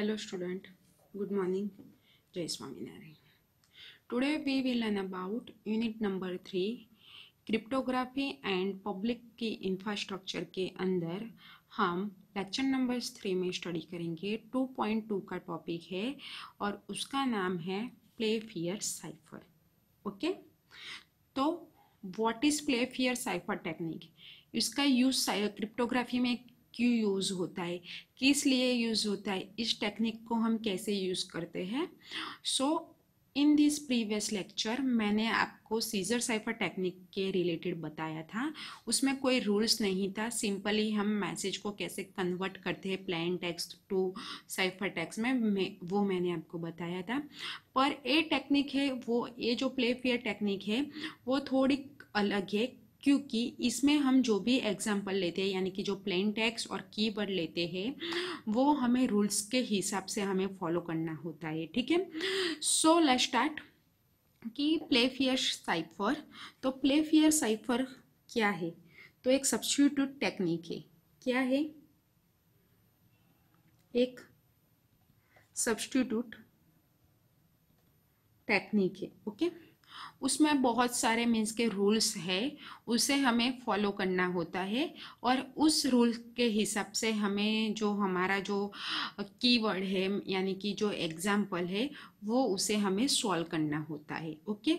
Student good morning Jai Swami Narayan today we will learn about unit number three cryptography and public key infrastructure के अंदर हम lecture number three में study करेंगे 2.2 का topic है और उसका नाम है प्ले फियर साइफर ओके तो what is Playfair cipher technique इसका यूज़ क्रिप्टोग्राफी में क्यों यूज़ होता है किस लिए यूज़ होता है इस टेक्निक को हम कैसे यूज़ करते हैं so in this previous lecture मैंने आपको सीजर साइफर टेक्निक के रिलेटेड बताया था उसमें कोई रूल्स नहीं था सिंपली हम मैसेज को कैसे कन्वर्ट करते हैं plain text to cipher text में वो मैंने आपको बताया था पर ये टेक्निक है वो ये जो प्ले फेयर टेक्निक है वो थोड़ी अलग है क्योंकि इसमें हम जो भी एग्जाम्पल लेते हैं यानी कि जो प्लेन टेक्स्ट और कीवर्ड लेते हैं वो हमें रूल्स के हिसाब से हमें फॉलो करना होता है ठीक है सो लेट स्टार्ट कि प्ले फियर साइफर तो प्ले फियर साइफर क्या है तो एक सब्सिट्यूट टेक्निक है क्या है एक सब्सटीट्यूट टेक्निक है ओके okay? उसमें बहुत सारे मीन्स के रूल्स है उसे हमें फॉलो करना होता है और उस रूल के हिसाब से हमें जो हमारा जो कीवर्ड है यानी कि जो एग्जाम्पल है वो उसे हमें सॉल्व करना होता है ओके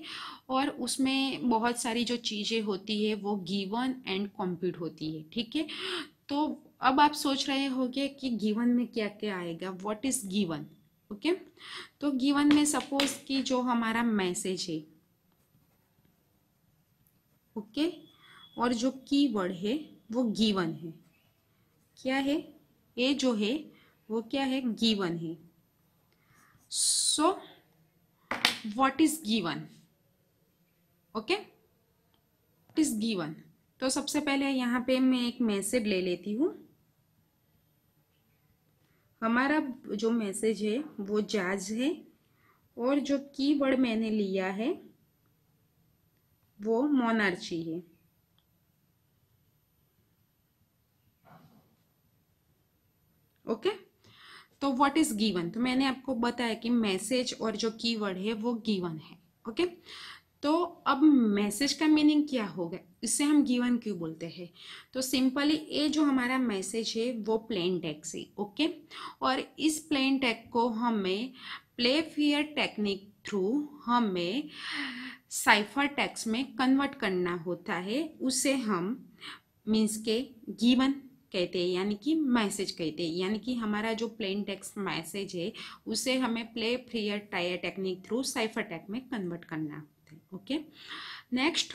और उसमें बहुत सारी जो चीज़ें होती है वो गिवन एंड कॉम्प्यूट होती है ठीक है तो अब आप सोच रहे होंगे कि गिवन में क्या क्या आएगा वॉट इज़ गिवन ओके तो गिवन में सपोज कि जो हमारा मैसेज है ओके और जो कीवर्ड है वो गीवन है क्या है ए जो है वो क्या है गीवन है so what is given okay what is given तो सबसे पहले यहाँ पे मैं एक मैसेज ले लेती हूँ हमारा जो मैसेज है वो जाज है और जो कीवर्ड मैंने लिया है वो मोनार्ची है ओके okay? तो व्हाट इज गिवन तो मैंने आपको बताया कि मैसेज और जो कीवर्ड है वो गिवन है ओके okay? तो अब मैसेज का मीनिंग क्या होगा इससे हम गिवन क्यों बोलते हैं तो सिंपली ये जो हमारा मैसेज है वो प्लेन टैक्स से ओके और इस प्लेन टैक को हमें प्ले फियर टेक्निक थ्रू हमें साइफर टैक्स में कन्वर्ट करना होता है उसे हम मीन्स के गीवन कहते हैं यानी कि मैसेज कहते हैं यानी कि हमारा जो प्लेन टेक्स्ट मैसेज है उसे हमें प्ले फ्रियर टायर टेक्निक थ्रू साइफर टैक में कन्वर्ट करना होता है okay next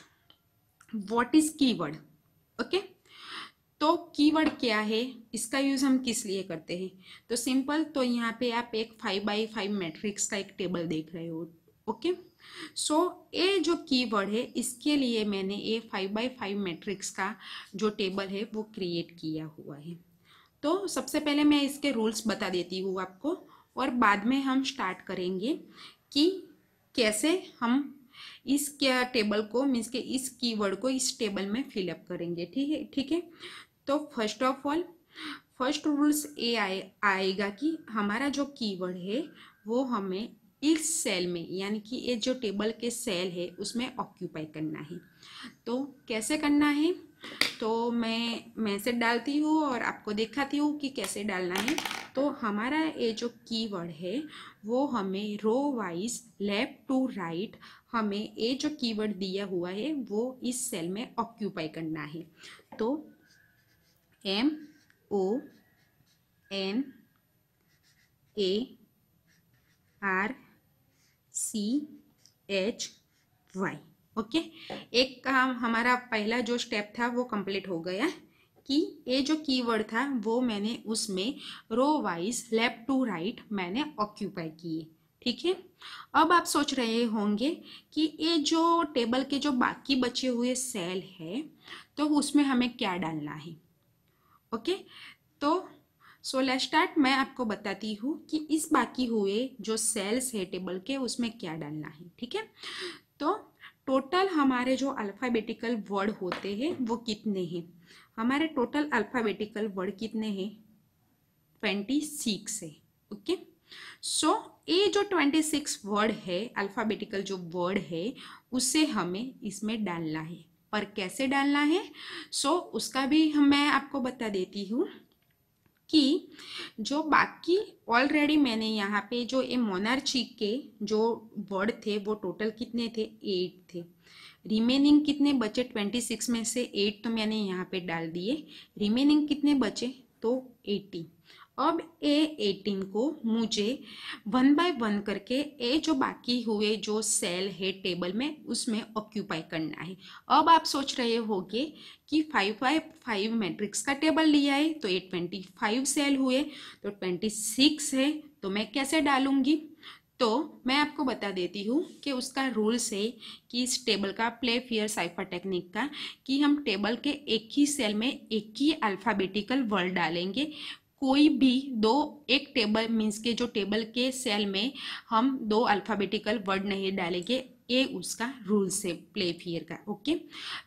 what is keyword okay तो कीवर्ड क्या है इसका यूज़ हम किस लिए करते हैं तो सिंपल तो यहाँ पे आप एक फाइव बाई फाइव मैट्रिक्स का एक टेबल देख रहे हो ओके सो ए ये जो कीवर्ड है इसके लिए मैंने ये फाइव बाई फाइव मैट्रिक्स का जो टेबल है वो क्रिएट किया हुआ है तो सबसे पहले मैं इसके रूल्स बता देती हूँ आपको और बाद में हम स्टार्ट करेंगे कि कैसे हम इस क्या टेबल को मीन्स के इस कीवर्ड को इस टेबल में फिलअप करेंगे ठीक है ठीक है तो first of all first rules ए आए आएगा कि हमारा जो कीवर्ड है वो हमें इस सेल में यानी कि ये जो टेबल के सेल है उसमें ऑक्यूपाई करना है तो कैसे करना है तो मैं मैसेज डालती हूँ और आपको दिखाती हूँ कि कैसे डालना है तो हमारा ये जो कीवर्ड है वो हमें row wise left to right हमें ये जो कीवर्ड दिया हुआ है वो इस सेल में ऑक्यूपाई करना है तो M O N A R C H Y okay एक काम हमारा पहला जो स्टेप था वो कंप्लीट हो गया कि ये जो कीवर्ड था वो मैंने उसमें row wise left to right मैंने ऑक्यूपाई किए ठीक है अब आप सोच रहे होंगे कि ये जो टेबल के जो बाकी बचे हुए सेल है तो उसमें हमें क्या डालना है ओके तो सो लेट स्टार्ट मैं आपको बताती हूँ कि इस बाकी हुए जो सेल्स है टेबल के उसमें क्या डालना है ठीक है तो टोटल हमारे जो अल्फ़ाबेटिकल वर्ड होते हैं वो कितने हैं हमारे टोटल अल्फ़ाबेटिकल वर्ड कितने हैं ट्वेंटी सिक्स है ओके सो ये जो ट्वेंटी सिक्स वर्ड है अल्फ़ाबेटिकल जो वर्ड है उसे हमें इसमें डालना है पर कैसे डालना है सो so, उसका भी हम मैं आपको बता देती हूँ कि जो बाकी ऑलरेडी मैंने यहाँ पे जो ये मोनार्ची के जो वर्ड थे वो टोटल कितने थे एट थे रिमेनिंग कितने बचे ट्वेंटी सिक्स में से एट तो मैंने यहाँ पे डाल दिए रिमेनिंग कितने बचे तो एटी अब ए एटीन को मुझे वन बाय वन करके ए जो बाकी हुए जो सेल है टेबल में उसमें ऑक्यूपाई करना है अब आप सोच रहे होंगे कि फाइव बाय फाइव मैट्रिक्स का टेबल लिया है तो ए ट्वेंटी फाइव सेल हुए तो ट्वेंटी सिक्स है तो मैं कैसे डालूंगी तो मैं आपको बता देती हूँ कि उसका रूल्स है कि इस टेबल का प्ले फियर साइफर टेक्निक का कि हम टेबल के एक ही सेल में एक ही अल्फ़ाबेटिकल वर्ड डालेंगे कोई भी दो एक टेबल मीन्स के जो टेबल के सेल में हम दो अल्फ़ाबेटिकल वर्ड नहीं डालेंगे ये उसका रूल्स है प्ले फियर का ओके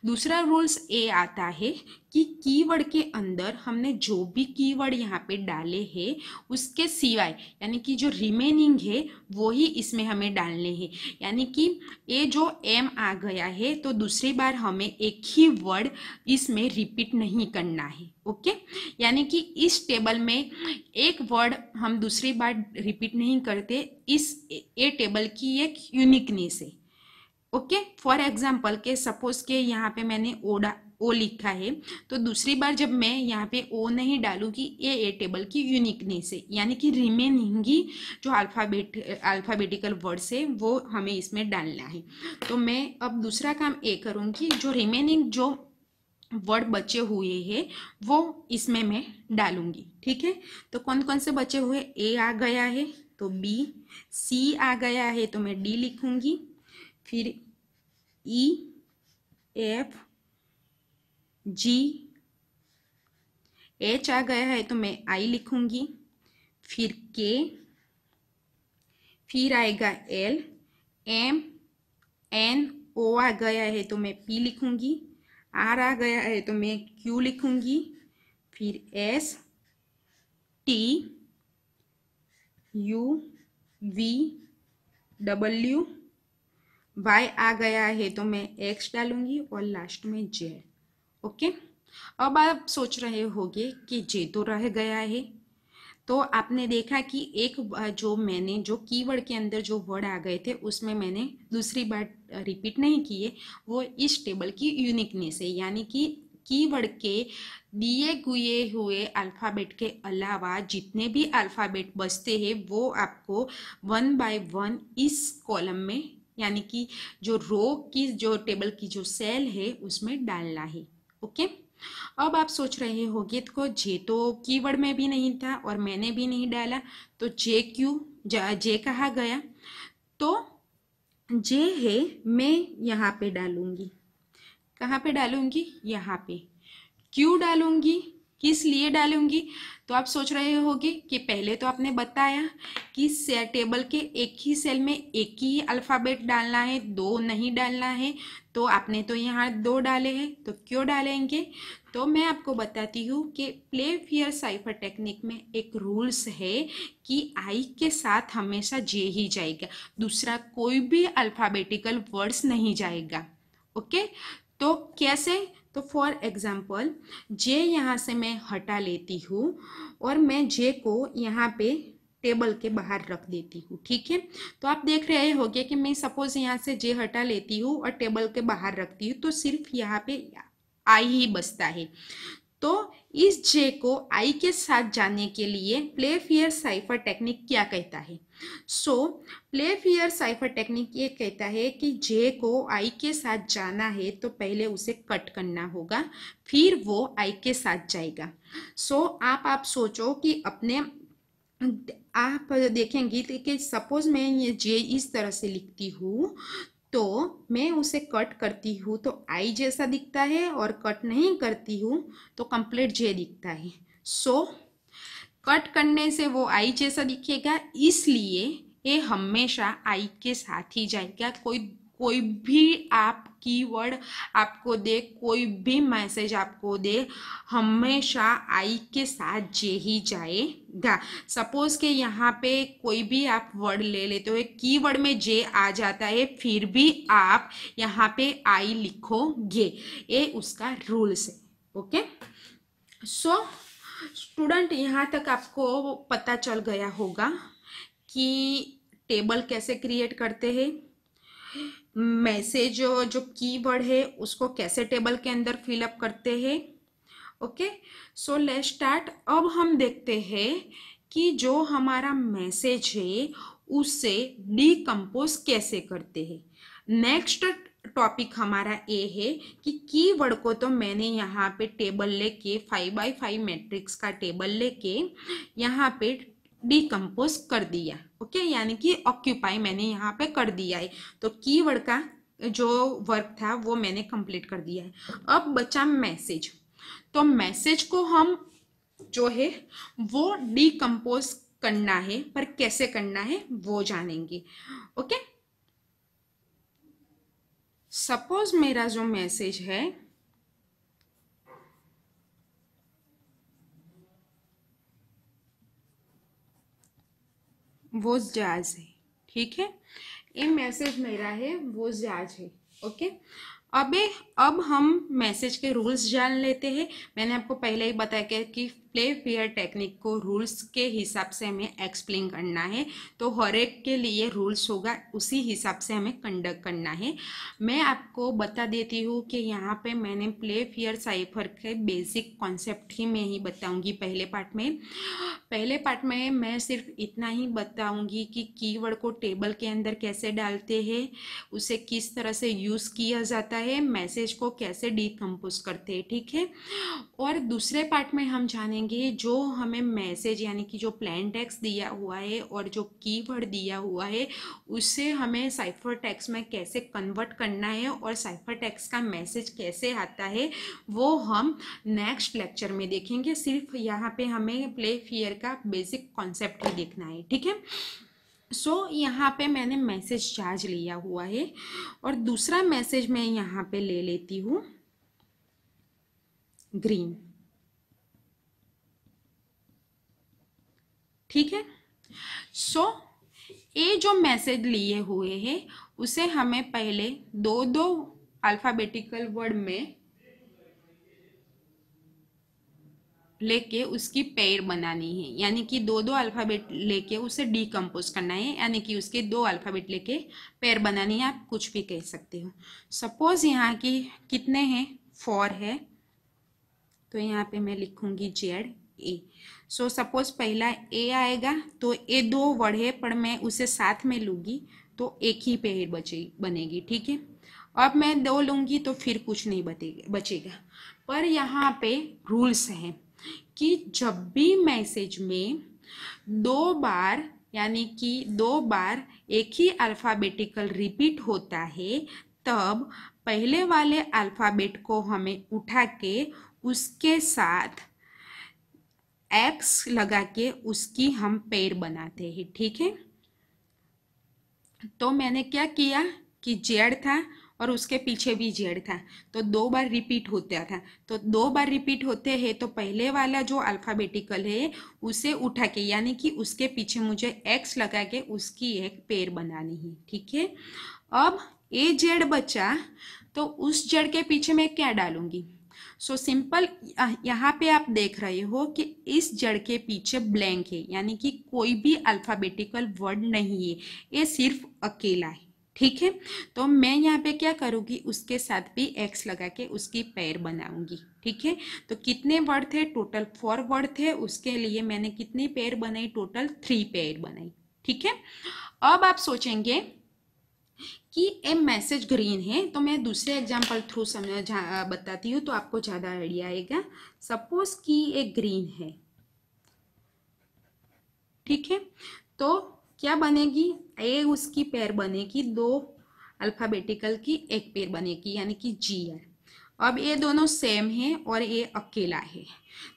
दूसरा रूल्स ए आता है कि कीवर्ड के अंदर हमने जो भी कीवर्ड यहाँ पे डाले हैं उसके सिवाय यानी कि जो रिमेनिंग है वो ही इसमें हमें डालने हैं यानी कि ये जो एम आ गया है तो दूसरी बार हमें एक ही वर्ड इसमें रिपीट नहीं करना है ओके यानी कि इस टेबल में एक वर्ड हम दूसरी बार रिपीट नहीं करते इस ए टेबल की एक यूनिकनेस है ओके फॉर एग्जाम्पल के सपोज के यहाँ पे मैंने ओडा ओ लिखा है तो दूसरी बार जब मैं यहाँ पे ओ नहीं डालूंगी ए ए टेबल की यूनिकनेस है यानी कि रिमेनिंग ही जो अल्फ़ाबेट अल्फ़ाबेटिकल वर्ड्स है वो हमें इसमें डालना है तो मैं अब दूसरा काम ए करूँगी जो रिमेनिंग जो वर्ड बचे हुए हैं वो इसमें मैं डालूंगी ठीक है तो कौन कौन से बचे हुए ए आ गया है तो बी सी आ गया है तो मैं डी लिखूंगी फिर E e, F G H आ गया है तो मैं आई लिखूंगी फिर के फिर आएगा एल एम एन ओ आ गया है तो मैं पी लिखूंगी आर आ गया है तो मैं क्यू लिखूंगी फिर S T U V W Y आ गया है तो मैं एक्स डालूंगी और लास्ट में जेड ओके अब आप सोच रहे होंगे कि जे तो रह गया है तो आपने देखा कि एक जो मैंने जो कीवर्ड के अंदर जो वर्ड आ गए थे उसमें मैंने दूसरी बार रिपीट नहीं किए वो इस टेबल की यूनिकनेस है यानी कि कीवर्ड के दिए गुए हुए अल्फ़ाबेट के अलावा जितने भी अल्फ़ाबेट बचते हैं वो आपको वन बाय वन इस कॉलम में यानी कि जो रो की जो टेबल की जो सेल है उसमें डालना है ओके अब आप सोच रहे होगे तो जे तो कीवर्ड में भी नहीं था और मैंने भी नहीं डाला तो जे क्यू जे कहा गया तो जे है मैं यहाँ पे डालूंगी कहाँ पे डालूंगी यहाँ पे क्यू डालूंगी किस लिए डालूंगी तो आप सोच रहे होगे कि पहले तो आपने बताया कि टेबल के एक ही सेल में एक ही अल्फ़ाबेट डालना है दो नहीं डालना है तो आपने तो यहाँ दो डाले हैं तो क्यों डालेंगे तो मैं आपको बताती हूँ कि प्ले फियर साइफर टेक्निक में एक रूल्स है कि आई के साथ हमेशा जे ही जाएगा दूसरा कोई भी अल्फ़ाबेटिकल वर्ड्स नहीं जाएगा ओके तो कैसे तो फॉर एग्ज़ाम्पल जे यहाँ से मैं हटा लेती हूँ और मैं जे को यहाँ पे टेबल के बाहर रख देती हूँ ठीक है तो आप देख रहे गए कि मैं सपोज यहाँ से जे हटा लेती हूँ और टेबल के बाहर रखती हूँ तो सिर्फ यहाँ पे आई ही बसता है तो इस जे को आई के साथ जाने के लिए प्ले फियर साइफर टेक्निक क्या कहता है so Playfair cipher technique ये कहता है कि जे को आई के साथ जाना है तो पहले उसे कट करना होगा फिर वो आई के साथ जाएगा सो so, आप आप सोचो कि अपने आप देखेंगी के सपोज मैं ये जे इस तरह से लिखती हूँ तो मैं उसे कट करती हूँ तो आई जैसा दिखता है और कट नहीं करती हूँ तो कंप्लीट जे दिखता है सो so, कट करने से वो आई जैसा दिखेगा इसलिए ये हमेशा आई के साथ ही जाएगा कोई कोई भी ऐप कीवर्ड आपको दे कोई भी मैसेज आपको दे हमेशा आई के साथ जे ही जाएगा सपोज के यहाँ पे कोई भी आप वर्ड ले लेते हो कीवर्ड में जे आ जाता है फिर भी आप यहाँ पे आई लिखोगे ये उसका रूल्स है ओके सो स्टूडेंट यहाँ तक आपको पता चल गया होगा कि टेबल कैसे क्रिएट करते हैं मैसेज जो कीवर्ड है उसको कैसे टेबल के अंदर फिलअप करते हैं ओके सो लेट स्टार्ट अब हम देखते हैं कि जो हमारा मैसेज है उसे डीकम्पोज कैसे करते हैं नेक्स्ट टॉपिक हमारा ये है कि कीवर्ड को तो मैंने यहाँ पे टेबल लेके फाइव बाई फाइव मैट्रिक्स का टेबल लेके यहाँ पे डिकम्पोज कर दिया ओके यानी कि ऑक्यूपाई मैंने यहाँ पे कर दिया है तो कीवर्ड का जो वर्क था वो मैंने कंप्लीट कर दिया है अब बचा मैसेज तो मैसेज को हम जो है वो डिकम्पोज करना है पर कैसे करना है वो जानेंगे ओके सपोज मेरा जो मैसेज है वो जाज है ठीक है ये मैसेज मेरा है वो जाज है ओके अबे अब हम मैसेज के रूल्स जान लेते हैं मैंने आपको पहले ही बताया कि, कि प्ले फेयर टेक्निक को रूल्स के हिसाब से हमें एक्सप्लेन करना है तो हर एक के लिए रूल्स होगा उसी हिसाब से हमें कंडक्ट करना है मैं आपको बता देती हूँ कि यहाँ पे मैंने प्ले फेयर साइफर के बेसिक कॉन्सेप्ट ही मैं ही बताऊँगी पहले पार्ट में पहले पार्ट में मैं सिर्फ इतना ही बताऊँगी कि कीवर्ड को टेबल के अंदर कैसे डालते हैं उसे किस तरह से यूज़ किया जाता है है मैसेज को कैसे डीकम्पोज करते हैं ठीक है और दूसरे पार्ट में हम जानेंगे जो हमें मैसेज यानी कि जो प्लान टैक्स दिया हुआ है और जो कीवर्ड दिया हुआ है उससे हमें साइफर टैक्स में कैसे कन्वर्ट करना है और साइफर टैक्स का मैसेज कैसे आता है वो हम नेक्स्ट लेक्चर में देखेंगे सिर्फ यहाँ पे हमें प्ले फियर का बेसिक कॉन्सेप्ट ही देखना है ठीक है सो so, यहाँ पे मैंने मैसेज चार्ज लिया हुआ है और दूसरा मैसेज मैं यहाँ पे ले लेती हूँ ग्रीन ठीक है सो so, ये जो मैसेज लिए हुए हैं उसे हमें पहले दो दो अल्फ़ाबेटिकल वर्ड में लेके उसकी पेयर बनानी है यानी कि दो दो अल्फ़ाबेट लेके उसे डीकम्पोज करना है यानी कि उसके दो अल्फ़ाबेट लेके पेयर बनानी है आप कुछ भी कह सकते हो सपोज़ यहाँ की कितने हैं फोर है तो यहाँ पे मैं लिखूँगी जेड ए सो सपोज पहला ए आएगा तो ए दो वर्ड है पर मैं उसे साथ में लूँगी तो एक ही पेयर बचे बनेगी ठीक है अब मैं दो लूँगी तो फिर कुछ नहीं बचेगा बचेगा पर यहाँ पे रूल्स हैं कि जब भी मैसेज में दो बार यानी कि दो बार एक ही अल्फ़ाबेटिकल रिपीट होता है तब पहले वाले अल्फ़ाबेट को हमें उठा के उसके साथ एक्स लगा के उसकी हम पेड़ बनाते हैं ठीक है तो मैंने क्या किया कि जेड था और उसके पीछे भी जेड था तो दो बार रिपीट होता था तो दो बार रिपीट होते हैं तो पहले वाला जो अल्फ़ाबेटिकल है उसे उठा के यानी कि उसके पीछे मुझे एक्स लगा के उसकी एक पेड़ बनानी है ठीक है अब ए जेड बचा तो उस जड़ के पीछे मैं क्या डालूंगी सो so, सिंपल यहाँ पे आप देख रहे हो कि इस जड़ के पीछे ब्लैंक है यानी कि कोई भी अल्फ़ाबेटिकल वर्ड नहीं है ये सिर्फ अकेला है ठीक है तो मैं यहाँ पे क्या करूँगी उसके साथ भी एक्स लगा के उसकी पैर बनाऊंगी ठीक है तो कितने वर्ड थे टोटल फोर वर्ड थे उसके लिए मैंने कितने पैर बनाई टोटल थ्री पैर बनाई ठीक है अब आप सोचेंगे कि ए मैसेज ग्रीन है तो मैं दूसरे एग्जाम्पल थ्रू समझ बताती हूँ तो आपको ज़्यादा आइडिया आएगा सपोज कि ए ग्रीन है ठीक है तो क्या बनेगी ए उसकी पैर बनेगी दो अल्फाबेटिकल की एक पैर बनेगी यानी कि जी आर अब ये दोनों सेम है और ये अकेला है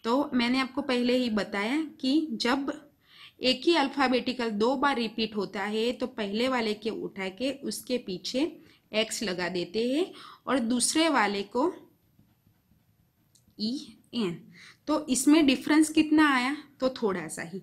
तो मैंने आपको पहले ही बताया कि जब एक ही अल्फाबेटिकल दो बार रिपीट होता है तो पहले वाले के उठा के उसके पीछे एक्स लगा देते हैं और दूसरे वाले को ई e, एन तो इसमें डिफरेंस कितना आया तो थोड़ा सा ही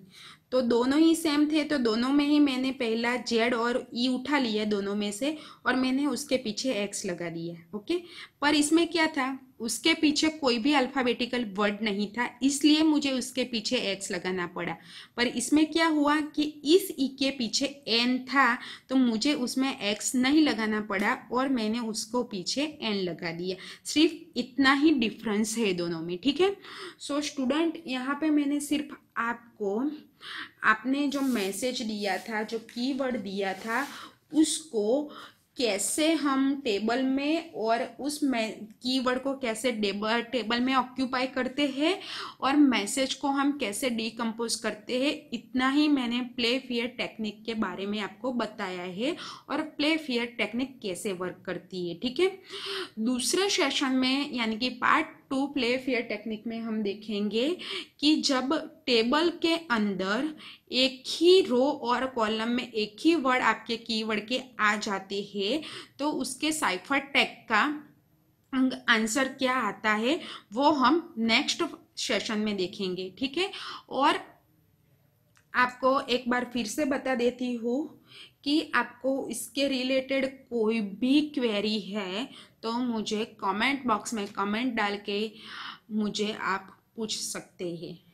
तो दोनों ही सेम थे तो दोनों में ही मैंने पहला जेड और ई e उठा लिया दोनों में से और मैंने उसके पीछे एक्स लगा दिया ओके पर इसमें क्या था उसके पीछे कोई भी अल्फ़ाबेटिकल वर्ड नहीं था इसलिए मुझे उसके पीछे एक्स लगाना पड़ा पर इसमें क्या हुआ कि इस ई e के पीछे एन था तो मुझे उसमें एक्स नहीं लगाना पड़ा और मैंने उसको पीछे एन लगा दिया सिर्फ इतना ही डिफरेंस है दोनों में ठीक है सो स्टूडेंट यहाँ पे मैंने सिर्फ आपको आपने जो मैसेज दिया था जो की दिया था उसको कैसे हम टेबल में और उस कीवर्ड को कैसे टेबल में ऑक्यूपाई करते हैं और मैसेज को हम कैसे डिकम्पोज करते हैं इतना ही मैंने प्ले फियर टेक्निक के बारे में आपको बताया है और प्ले फियर टेक्निक कैसे वर्क करती है ठीक है दूसरे सेशन में यानी कि part two Playfair technique में हम देखेंगे कि जब टेबल के अंदर एक ही रो और कॉलम में एक ही वर्ड आपके कीवर्ड के आ जाते हैं तो उसके साइफर टैग का आंसर क्या आता है वो हम नेक्स्ट सेशन में देखेंगे ठीक है और आपको एक बार फिर से बता देती हूँ कि आपको इसके रिलेटेड कोई भी क्वेरी है तो मुझे कमेंट बॉक्स में कमेंट डाल के मुझे आप पूछ सकते हैं